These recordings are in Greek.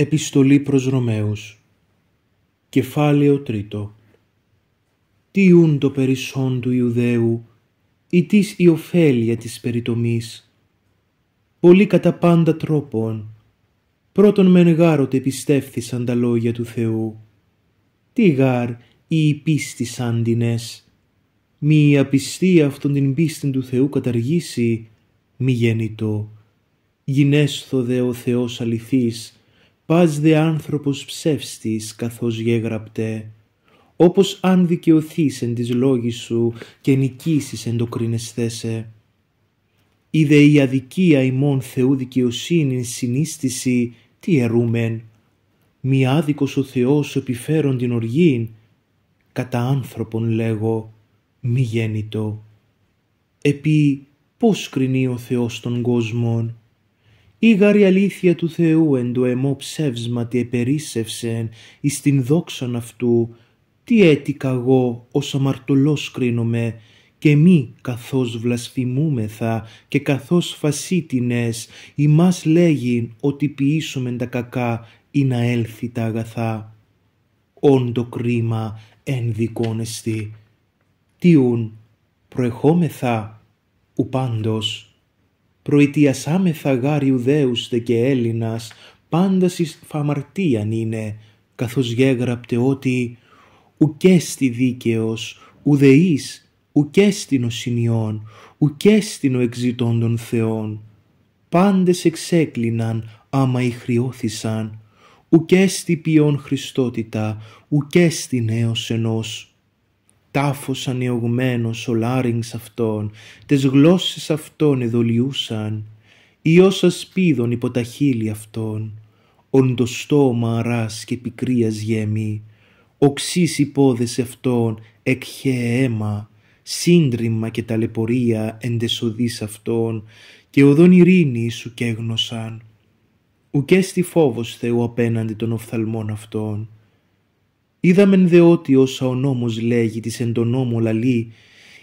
Επιστολή προς Ρωμαίους Κεφάλαιο τρίτο Τι το περισσόν του Ιουδαίου ή της η ωφέλεια της περιτομής Πολύ κατά πάντα τρόπον πρώτον μεν γάροτε πιστεύθησαν τα λόγια του Θεού Τι γάρ ή υπίστησαν τινές Μη η απιστία αυτών την πίστη του Θεού καταργήσει μη γεννητό Γινέσθω δε ο Θεός αληθής πας δε άνθρωπος ψεύστης καθώς γεγραπτέ, όπως αν δικαιωθείς εν της λόγης σου και νικήσεις εν το θέσε. Είδε η αδικία ημών Θεού δικαιοσύνη συνίσθηση τι ερούμεν. Μη άδικος ο Θεός επιφέρον την οργήν, κατά άνθρωπον λέγω, μη γέννητο. Επί πώς κρινεί ο Θεός τον κόσμον, η γαρή αλήθεια του Θεού εν το ψεύσμα ψεύσματι επερίσευσεν εις την δόξαν αυτού, τι έτηκα εγώ ως αμαρτωλός κρίνομαι, και μη καθώς βλασφημούμεθα και καθώς φασίτινες, ημάς λέγει ότι ποιήσουμεν τα κακά ή να έλθει τα αγαθά. Όντο κρίμα εν δικόνεστη. Τι ούν προεχόμεθα ου προητιασάμεθα γάρ δε και Έλληνας, πάντας εις φαμαρτίαν είναι, καθώς γέγραπτε ότι «Ουκέστη δίκαιος, ουδεής, ουκέστην συνιών, ουκέστην ο εξητών των θεών». Πάντες εξέκλειναν άμα χρειώθησαν, ουκέστη ποιον Χριστότητα, ουκέστη νέος ενός, τάφος ανεωγμένος ο λάριγς αυτών, τες γλώσσες αυτών εδολιούσαν, ή όσα σπίδων υπό τα χείλη αυτών, ον το στόμα αράς και πικρίας γέμι, οξύς υπόδες αυτών εκχέ αίμα, σύντριμα και ταλαιπωρία εντεσοδείς αυτών, και οδόν ειρήνη σου κέγνωσαν. Ουκέστη φόβος Θεού απέναντι των οφθαλμών αυτών, Είδαμεν δε ότι όσα ο νόμος λέγει της εν τον νόμο λαλεί,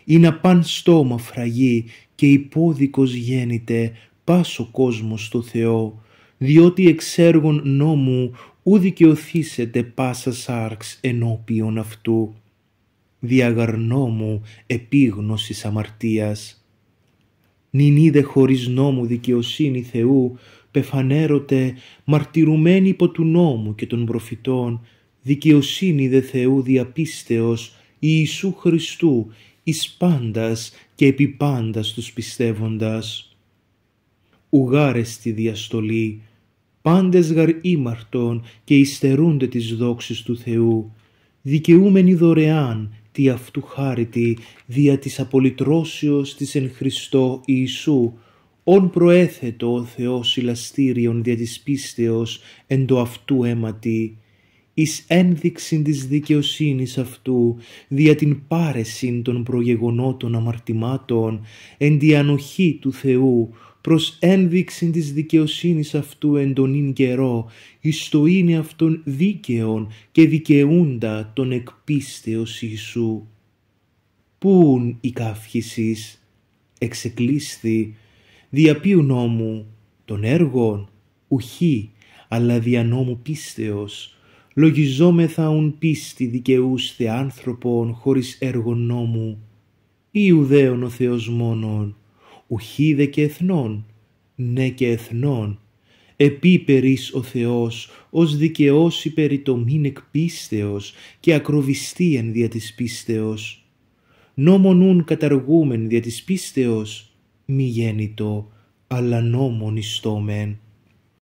είναι απάν στόμα φραγή και υπόδικος γέννητε πάσο κόσμος στο Θεό, διότι εξέργων νόμου ου δικαιωθήσετε πάσα σάρξ ενώπιον αυτού. Διαγαρνόμου επίγνωσης αμαρτίας. Νην είδε χωρίς νόμου δικαιοσύνη Θεού, πεφανέρωτε μαρτυρουμένη υπό του νόμου και των προφητών, δικαιοσύνη δε Θεού διαπίστεως Ιησού Χριστού εις πάντας και επί πάντας τους πιστεύοντας. Ουγάρεστη διαστολή, πάντες γαρ ήμαρτον και υστερούνται τις δόξεις του Θεού, δικαιούμενη δωρεάν τη αυτού χάρητη δια της απολυτρώσεως της εν Χριστώ Ιησού, ον προέθετο ο Θεός ηλαστήριον δια της πίστεως εν το αυτού αίματι, εις ένδειξη της δικαιοσύνης αυτού, δια την πάρεσιν των προγεγονότων αμαρτημάτων, εν τη του Θεού, προς ένδειξη της δικαιοσύνης αυτού εν τον ίν καιρό, εις το είναι αυτόν δίκαιον και δικαιούντα τον εκπίστεως Ιησού. Πούν η καύχησης, εξεκλείσθη, δια ποιου νόμου, των έργων, ουχή, αλλά δια νόμου πίστεως, λογιζόμεθα ουν πίστη δικαιούστε άνθρωπον χωρίς έργο νόμου, ή ο Θεός μόνον, ουχίδε και εθνών, ναι και εθνών, επίπερις ο Θεός, ως δικαιός υπέρι το μην εκπίστεως και ακροβιστή εν δια της πίστεως. Νόμον ουν καταργούμεν δια της πίστεως, μη γέννητο, αλλά νόμον ιστόμεν